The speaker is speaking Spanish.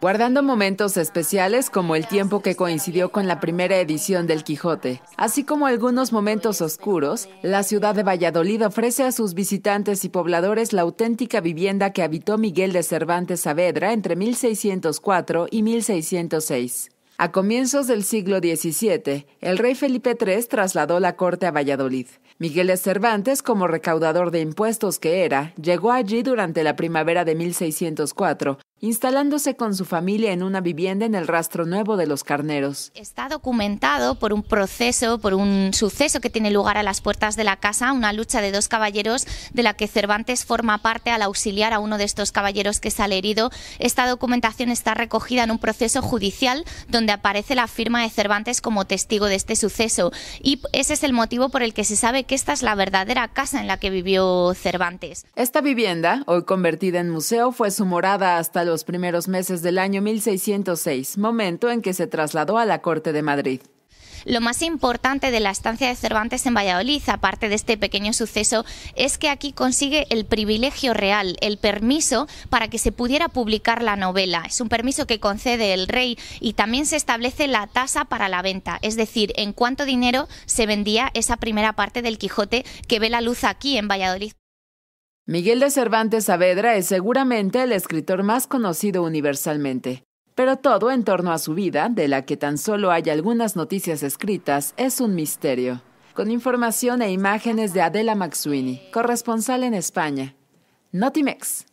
guardando momentos ah, especiales como el tiempo que coincidió con la primera edición del Quijote. Así como algunos momentos oscuros, la ciudad de Valladolid ofrece a sus visitantes y pobladores la auténtica vivienda que habitó Miguel de Cervantes Saavedra entre 1604 y 1606. A comienzos del siglo XVII, el rey Felipe III trasladó la corte a Valladolid. Miguel de Cervantes, como recaudador de impuestos que era, llegó allí durante la primavera de 1604 instalándose con su familia en una vivienda en el rastro nuevo de los carneros. Está documentado por un proceso, por un suceso que tiene lugar a las puertas de la casa, una lucha de dos caballeros de la que Cervantes forma parte al auxiliar a uno de estos caballeros que sale herido. Esta documentación está recogida en un proceso judicial donde aparece la firma de Cervantes como testigo de este suceso y ese es el motivo por el que se sabe que esta es la verdadera casa en la que vivió Cervantes. Esta vivienda, hoy convertida en museo, fue su morada hasta el los primeros meses del año 1606, momento en que se trasladó a la corte de Madrid. Lo más importante de la estancia de Cervantes en Valladolid, aparte de este pequeño suceso, es que aquí consigue el privilegio real, el permiso para que se pudiera publicar la novela. Es un permiso que concede el rey y también se establece la tasa para la venta, es decir, en cuánto dinero se vendía esa primera parte del Quijote que ve la luz aquí en Valladolid. Miguel de Cervantes Saavedra es seguramente el escritor más conocido universalmente, pero todo en torno a su vida, de la que tan solo hay algunas noticias escritas, es un misterio. Con información e imágenes de Adela Maxwini, corresponsal en España. Notimex.